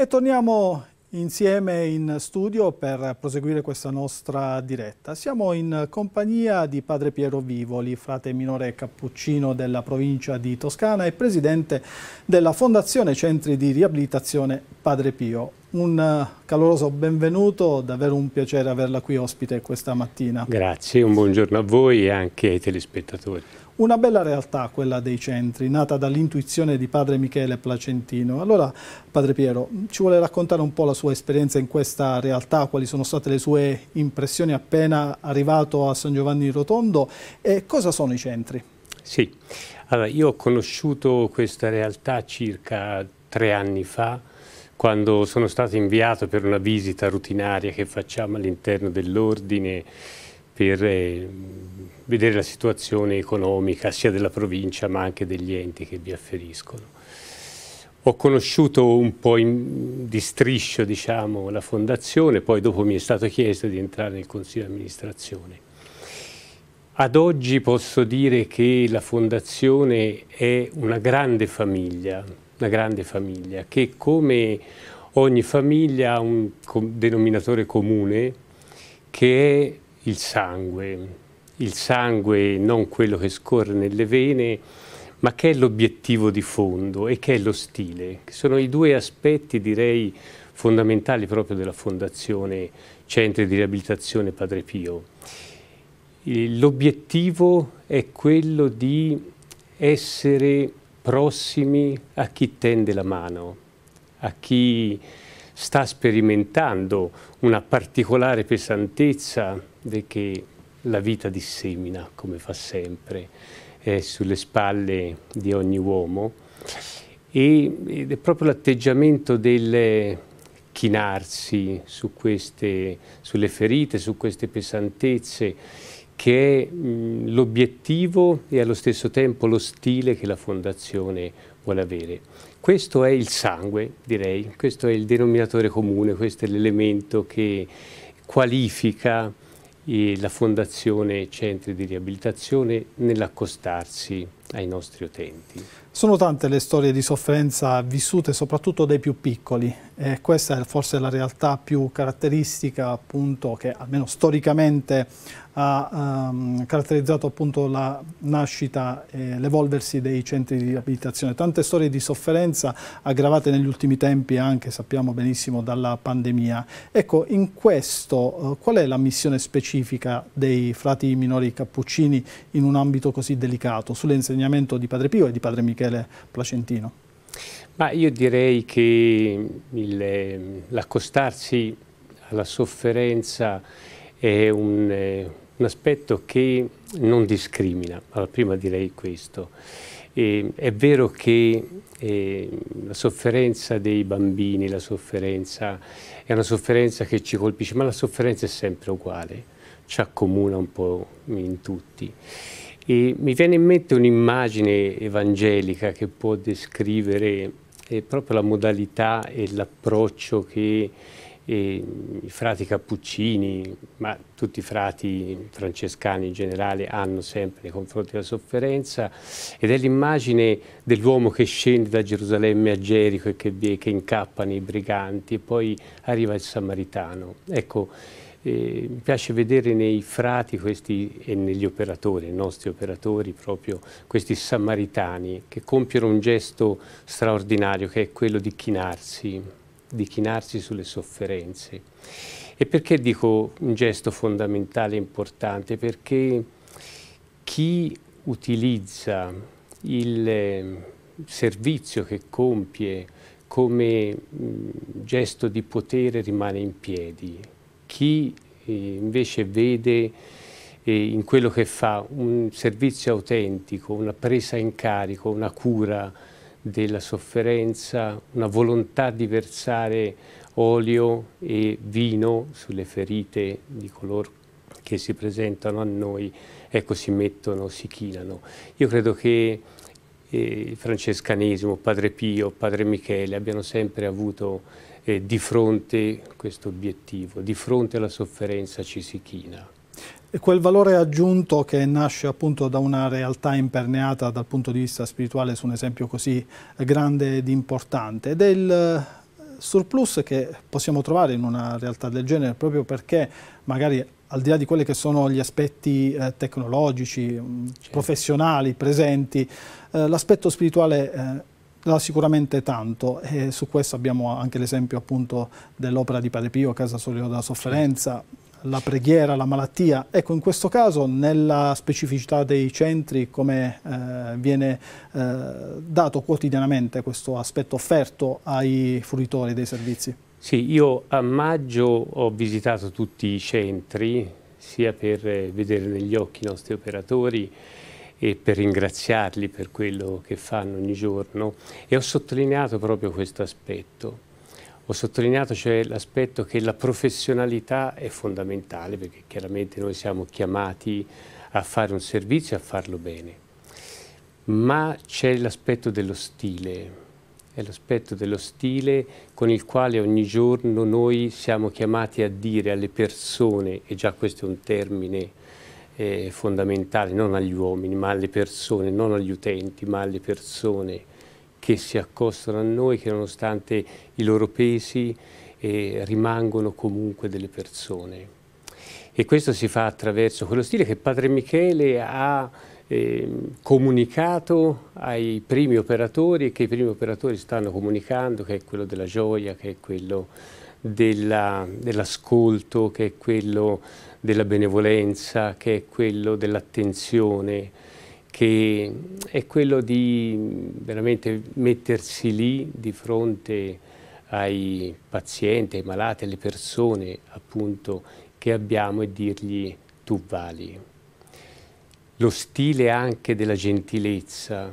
E torniamo insieme in studio per proseguire questa nostra diretta. Siamo in compagnia di padre Piero Vivoli, frate minore cappuccino della provincia di Toscana e presidente della Fondazione Centri di Riabilitazione Padre Pio. Un eh, caloroso benvenuto, davvero un piacere averla qui ospite questa mattina. Grazie, un buongiorno a voi e anche ai telespettatori. Una bella realtà quella dei centri, nata dall'intuizione di padre Michele Placentino. Allora, padre Piero, ci vuole raccontare un po' la sua esperienza in questa realtà, quali sono state le sue impressioni appena arrivato a San Giovanni Rotondo e cosa sono i centri? Sì, allora, io ho conosciuto questa realtà circa tre anni fa, quando sono stato inviato per una visita rutinaria che facciamo all'interno dell'ordine per eh, vedere la situazione economica sia della provincia ma anche degli enti che vi afferiscono. Ho conosciuto un po' in, di striscio diciamo, la fondazione, poi dopo mi è stato chiesto di entrare nel consiglio di amministrazione. Ad oggi posso dire che la fondazione è una grande famiglia, una grande famiglia che come ogni famiglia ha un denominatore comune che è il sangue, il sangue non quello che scorre nelle vene, ma che è l'obiettivo di fondo e che è lo stile, sono i due aspetti direi fondamentali proprio della Fondazione Centri di Riabilitazione Padre Pio. L'obiettivo è quello di essere prossimi a chi tende la mano, a chi sta sperimentando una particolare pesantezza che la vita dissemina, come fa sempre, eh, sulle spalle di ogni uomo. E, ed è proprio l'atteggiamento del chinarsi su queste, sulle ferite, su queste pesantezze, che è l'obiettivo e allo stesso tempo lo stile che la Fondazione vuole avere. Questo è il sangue, direi, questo è il denominatore comune, questo è l'elemento che qualifica eh, la Fondazione Centri di Riabilitazione nell'accostarsi ai nostri utenti. Sono tante le storie di sofferenza vissute soprattutto dai più piccoli e questa è forse la realtà più caratteristica appunto che almeno storicamente ha um, caratterizzato appunto la nascita e l'evolversi dei centri di riabilitazione. Tante storie di sofferenza aggravate negli ultimi tempi anche sappiamo benissimo dalla pandemia. Ecco in questo uh, qual è la missione specifica dei frati minori cappuccini in un ambito così delicato sull'insegnamento di Padre Pio e di Padre Michele? Michele Placentino? Ma io direi che ehm, l'accostarsi alla sofferenza è un, eh, un, aspetto che non discrimina. Allora, prima direi questo. E, è vero che eh, la sofferenza dei bambini, la sofferenza è una sofferenza che ci colpisce, ma la sofferenza è sempre uguale, ci accomuna un po' in tutti. E mi viene in mente un'immagine evangelica che può descrivere eh, proprio la modalità e l'approccio che eh, i frati cappuccini, ma tutti i frati francescani in generale, hanno sempre nei confronti della sofferenza ed è l'immagine dell'uomo che scende da Gerusalemme a Gerico e che, che incappa nei briganti e poi arriva il samaritano. Ecco, e mi piace vedere nei frati questi, e negli operatori, i nostri operatori, proprio questi samaritani che compiono un gesto straordinario che è quello di chinarsi, di chinarsi sulle sofferenze. E perché dico un gesto fondamentale e importante? Perché chi utilizza il ehm, servizio che compie come gesto di potere rimane in piedi, chi eh, invece vede eh, in quello che fa un servizio autentico, una presa in carico, una cura della sofferenza, una volontà di versare olio e vino sulle ferite di coloro che si presentano a noi, ecco si mettono, si chinano. Io credo che eh, il francescanesimo, Padre Pio, Padre Michele abbiano sempre avuto eh, di fronte a questo obiettivo, di fronte alla sofferenza ci si china. E quel valore aggiunto che nasce appunto da una realtà imperneata dal punto di vista spirituale su un esempio così grande ed importante, ed è il eh, surplus che possiamo trovare in una realtà del genere proprio perché magari al di là di quelli che sono gli aspetti eh, tecnologici, mm, certo. professionali presenti, eh, l'aspetto spirituale eh, da sicuramente tanto e su questo abbiamo anche l'esempio appunto dell'opera di Padre Pio, Casa Solio della Sofferenza, la preghiera, la malattia. Ecco, in questo caso, nella specificità dei centri, come eh, viene eh, dato quotidianamente questo aspetto offerto ai fruitori dei servizi? Sì, io a maggio ho visitato tutti i centri, sia per eh, vedere negli occhi i nostri operatori, e per ringraziarli per quello che fanno ogni giorno e ho sottolineato proprio questo aspetto. Ho sottolineato cioè l'aspetto che la professionalità è fondamentale perché chiaramente noi siamo chiamati a fare un servizio e a farlo bene. Ma c'è l'aspetto dello stile, è l'aspetto dello stile con il quale ogni giorno noi siamo chiamati a dire alle persone, e già questo è un termine eh, fondamentale non agli uomini ma alle persone, non agli utenti ma alle persone che si accostano a noi, che nonostante i loro pesi eh, rimangono comunque delle persone. E questo si fa attraverso quello stile che Padre Michele ha Ehm, comunicato ai primi operatori e che i primi operatori stanno comunicando, che è quello della gioia, che è quello dell'ascolto, dell che è quello della benevolenza, che è quello dell'attenzione, che è quello di veramente mettersi lì di fronte ai pazienti, ai malati, alle persone appunto che abbiamo e dirgli tu vali lo stile anche della gentilezza,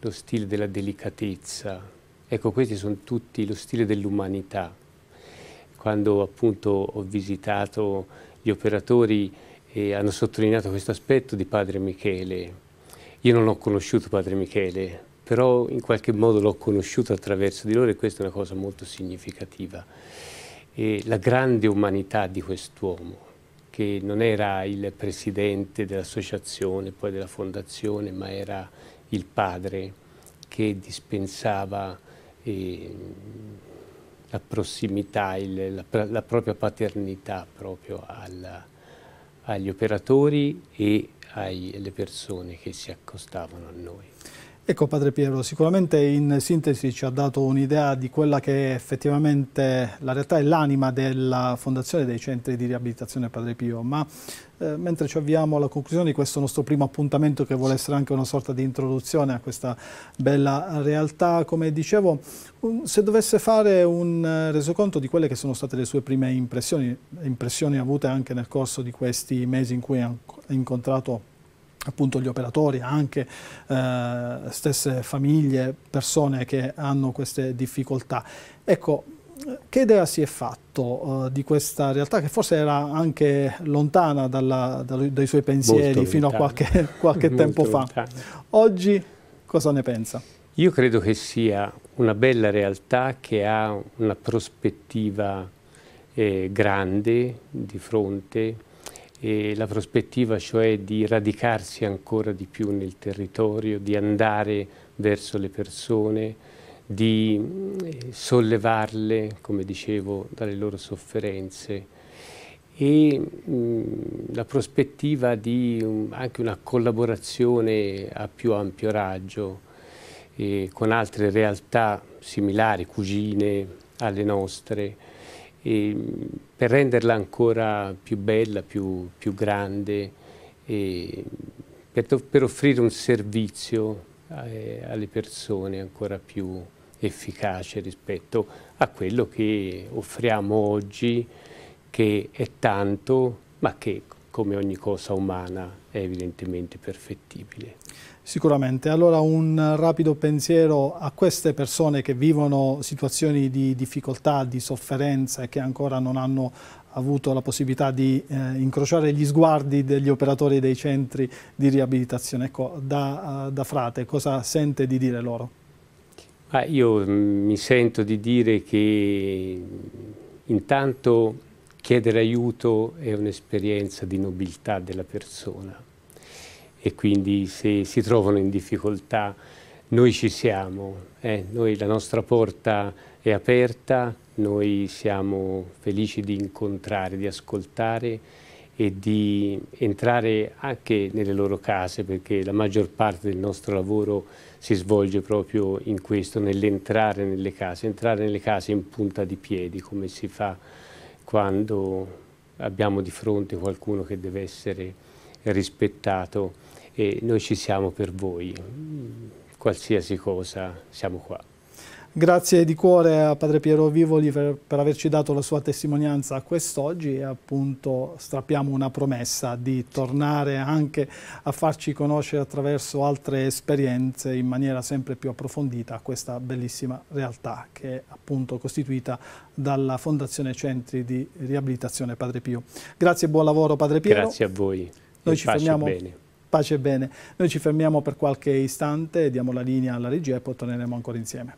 lo stile della delicatezza. Ecco, questi sono tutti lo stile dell'umanità. Quando appunto ho visitato gli operatori eh, hanno sottolineato questo aspetto di Padre Michele. Io non ho conosciuto Padre Michele, però in qualche modo l'ho conosciuto attraverso di loro e questa è una cosa molto significativa. E la grande umanità di quest'uomo, che non era il presidente dell'associazione, poi della fondazione, ma era il padre che dispensava eh, la prossimità, il, la, la, propria paternità proprio alla, agli operatori e ai, alle persone che si accostavano a noi. Ecco Padre Piero, sicuramente in sintesi ci ha dato un'idea di quella che è effettivamente la realtà e l'anima della fondazione dei centri di riabilitazione Padre Pio, ma eh, mentre ci avviamo alla conclusione di questo nostro primo appuntamento che vuole essere anche una sorta di introduzione a questa bella realtà, come dicevo, un, se dovesse fare un eh, resoconto di quelle che sono state le sue prime impressioni, impressioni avute anche nel corso di questi mesi in cui ha incontrato appunto gli operatori, anche eh, stesse famiglie, persone che hanno queste difficoltà. Ecco, che idea si è fatto uh, di questa realtà che forse era anche lontana dalla, dai suoi pensieri Molto fino lontano. a qualche, qualche tempo lontano. fa? Oggi cosa ne pensa? Io credo che sia una bella realtà che ha una prospettiva eh, grande di fronte e la prospettiva cioè di radicarsi ancora di più nel territorio, di andare verso le persone, di eh, sollevarle, come dicevo, dalle loro sofferenze e mh, la prospettiva di um, anche una collaborazione a più ampio raggio eh, con altre realtà similari, cugine alle nostre, per renderla ancora più bella, più, più grande, per, per, offrire un servizio eh, alle persone ancora più efficace rispetto a quello che offriamo oggi, che è tanto, ma che come ogni cosa umana è evidentemente perfettibile. Sicuramente, allora un rapido pensiero a queste persone che vivono situazioni di difficoltà, di sofferenza e che ancora non hanno avuto la possibilità di eh, incrociare gli sguardi degli operatori dei centri di riabilitazione. Ecco, da, eh, da frate, cosa sente di dire loro? Ah, io mm, mi sento di dire che intanto chiedere aiuto è un'esperienza di nobiltà della persona e quindi se si trovano in difficoltà noi ci siamo, eh, noi, la nostra porta è aperta, noi siamo felici di incontrare, di ascoltare e di entrare anche nelle loro case perché la maggior parte del nostro lavoro si svolge proprio in questo, nell'entrare nelle case, entrare nelle case in punta di piedi come si fa quando abbiamo di fronte qualcuno che deve essere rispettato e noi ci siamo per voi, qualsiasi cosa siamo qua. Grazie di cuore a Padre Piero Vivoli per, per averci dato la sua testimonianza quest'oggi e appunto strappiamo una promessa di tornare anche a farci conoscere attraverso altre esperienze in maniera sempre più approfondita questa bellissima realtà che è appunto costituita dalla Fondazione Centri di Riabilitazione Padre Pio. Grazie e buon lavoro Padre Piero. Grazie a voi. Noi ci pace fermiamo. Bene. Pace bene. Noi ci fermiamo per qualche istante, diamo la linea alla regia e poi torneremo ancora insieme.